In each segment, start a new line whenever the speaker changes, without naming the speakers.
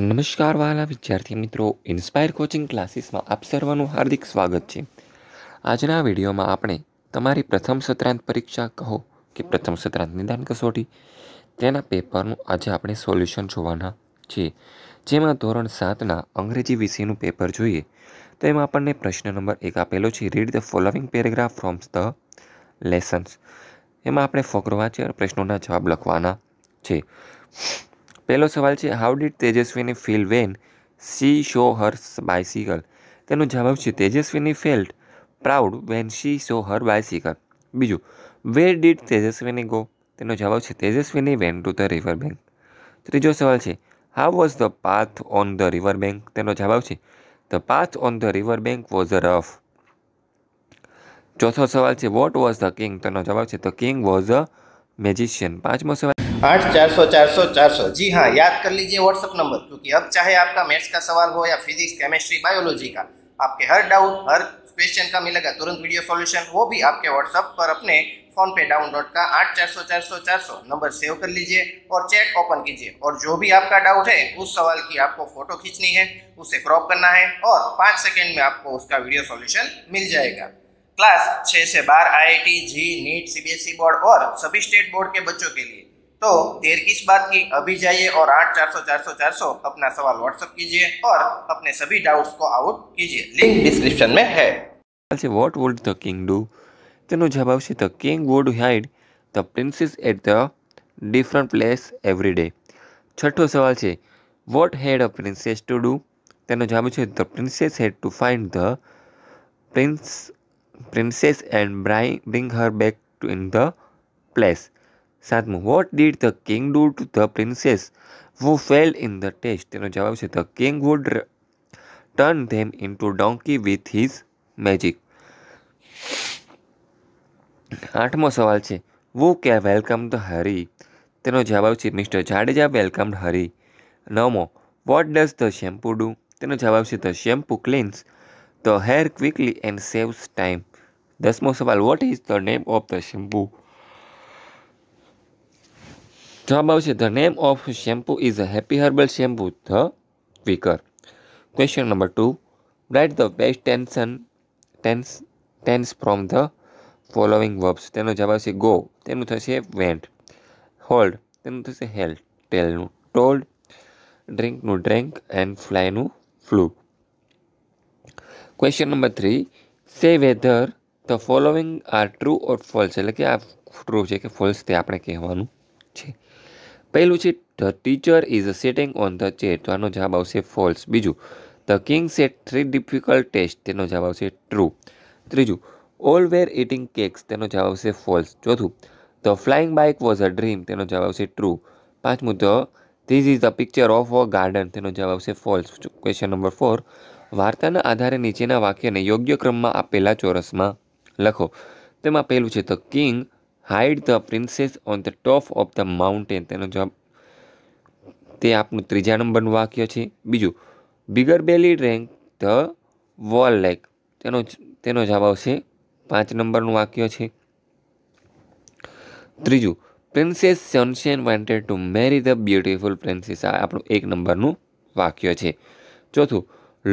નમસ્કાર વાલા વિદ્યાર્થી મિત્રો ઇન્સ્પાયર કોચિંગ ક્લાસીસમાં આપ સર્વનું હાર્દિક સ્વાગત છે આજના વિડીયોમાં આપણે તમારી પ્રથમ સત્રાંત પરીક્ષા કહો કે પ્રથમ સત્રાંત નિદાન કસોટી તેના પેપરનું આજે આપણે સોલ્યુશન જોવાના છીએ જેમાં ધોરણ સાતના અંગ્રેજી વિષયનું પેપર જોઈએ તો એમાં આપણને પ્રશ્ન નંબર એક આપેલો છે read the following paragraph from the lessons એમાં આપણે ફકરો વાંચી અને પ્રશ્નોના જવાબ લખવાના છે પહેલો સવાલ છે how did Tejaswini feel when she saw her bicycle તેનો જવાબ છે Tejaswini felt proud when she saw her bicycle બીજું વેર ડીડ તેજસ્વીની ગો તેનો જવાબ છે Tejaswini went to the river bank ત્રીજો સવાલ છે how was the path on the river bank તેનો જવાબ છે the path on the river bank was a rough ચોથો સવાલ છે વોટ વોઝ ધ કિંગ તેનો જવાબ છે the king was a magician પાંચમો સવાલ आठ चार सौ चार सौ चार सौ जी हाँ याद
कर लीजिए व्हाट्सअप नंबर क्योंकि अब चाहे आपका मैथ्स का सवाल हो या फिजिक्स केमिस्ट्री बायोलॉजी का आपके हर डाउट हर क्वेश्चन का मिलेगा तुरंत वीडियो सॉल्यूशन वो भी आपके व्हाट्सअप पर अपने फ़ोन पे डाउनलोड का आठ चार सौ चार सौ चार सौ नंबर सेव कर लीजिए और चैट ओपन कीजिए और जो भी आपका डाउट है उस सवाल की आपको फ़ोटो खींचनी है उसे क्रॉप करना है और पाँच सेकेंड में आपको उसका वीडियो सॉल्यूशन मिल जाएगा क्लास छः से बारह T JEE NEET C B S E board और सभी स्टेट बोर्ड के बच्चों के लिए तो देर किस बात की अभी जाइए और आठ चार सौ चार सौ चार सौ अपना सवाल व्हाट्सअप कीजिए और अपने सभी डाउट्स को आउट कीजिए लिंक डिस्क्रिप्शन में है
what would the king do તેનો જવાબ આવશે the king would hide the princess at the different place every day છઠ્ઠો સવાલ છે what had a princess to do તેનો જવાબ છે the princess had to find the prince princess and બ્રાઈ bring her back to in the place સાતમું what did the king do to the princess who fell in the test તેનો જવાબ છે the king would turn them into donkey with his magic આઠમો સવાલ છે વુ કે welcome the હરી તેનો જવાબ છે મિસ્ટર જાડેજા વેલકમ હરી નવમો what does the shampoo do તેનો જવાબ છે the shampoo cleanses the hair quickly and saves time દસમો સવાલ what is the name of the shampoo જવાબ આવશે the name of shampoo is a happy herbal shampoo the weaker question number two write the best tension tense tense from the following verbs તેનો જવાબ આવશે go તેનું થશે vent hold તેનું થશે held ટેલનું ટોલ્ડ ડ્રિંકનું ડ્રિંક એન્ડ ફ્લાયનું flew question number three say whether the following are true or false એટલે કે આ ટ્રુ છે કે ફોલ્સ તે આપણે કહેવાનું છે પહેલું છે the teacher is setting on the chair તો આનો જવાબ આવશે ફોલ્સ બીજું the king set three difficult test તેનો જવાબ આવશે ટ્રુ ત્રીજું ઓલ વેર ઇટિંગ કેક્સ તેનો જવાબ આવશે ફોલ્સ ચોથું the flying bike was a dream તેનો જવાબ આવશે ટ્રુ પાંચમું the this is the picture of a garden તેનો જવાબ આવશે ફોલ્સ ક્વેશ્ચન નંબર ફોર વાર્તાના આધારે નીચેના વાક્યને યોગ્ય ક્રમમાં આપેલા ચોરસમાં લખો તેમાં પહેલું છે the king hide the princess on the top of the mountain તેનો જવાબ તે આપણું ત્રીજા નંબરનું વાક્ય છે બીજું bigger belly rank the wall lake તેનો તેનો જવાબ આવશે પાંચ નંબરનું વાક્ય છે ત્રીજું princess sunshine wanted to marry the beautiful princess આ આપણું એક નંબરનું વાક્ય છે ચોથું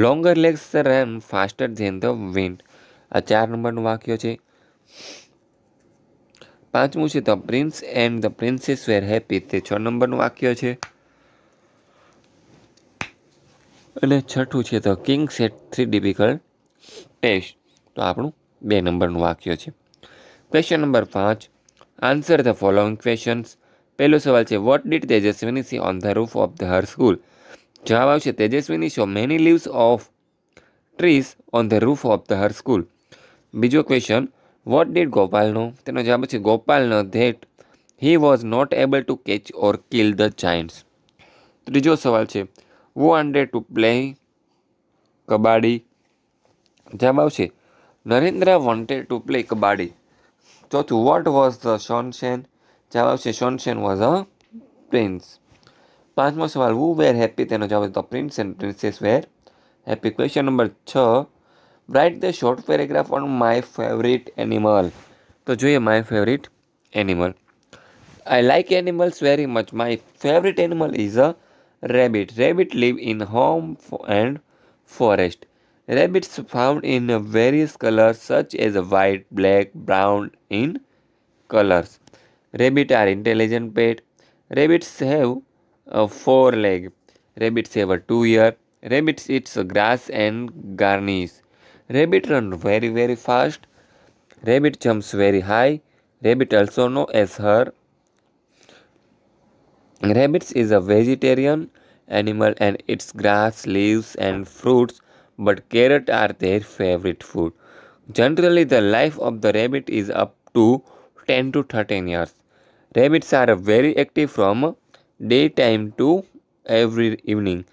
longer legs run faster than the wind આ ચાર નંબરનું વાક્ય છે પાંચમું છે the prince and the princess were happy તે છ નંબરનું વાક્ય છે અને છઠ્ઠું છે the king set three difficult test તો આપણું બે નંબરનું વાક્ય છે ક્વેશ્ચન નંબર પાંચ આન્સર ધ ફોલોઈંગ ક્વેશ્ચન્સ પહેલો સવાલ છે what did Tejaswini see on the roof of the her school જવાબ આવશે Tejaswini saw many leaves of trees on the roof of the her school બીજો question what did Gopal know તેનો જવાબ છે Gopal knew that he was not able to catch or kill the giants ત્રીજો સવાલ છે વુ અંડે two play kabaddi જવાબ આવશે Narendra wanted to play kabaddi ચોથું વોટ વોઝ ધ શોનશેન જવાબ આવશે શોનશેન વોઝ અ પ્રિન્સ પાંચમો સવાલ વુ વેર હેપી તેનો જવાબ the prince and princess were happy question number છ write the short paragraph on my favorite animal So, joye my favorite animal i like animals very much my favorite animal is a rabbit rabbit live in home and forest rabbits found in various colors such as white black brown in colors Rabbits are intelligent pet rabbits have a four leg rabbits have a two ear rabbits eats grass and garnish Rabbit run very very fast. Rabbit jumps very high. Rabbit also know as her. Rabbits is a vegetarian animal and its grass, leaves and fruits but carrot are their favorite food. Generally the life of the rabbit is up to 10 to 13 years. Rabbits are very active from daytime to every evening.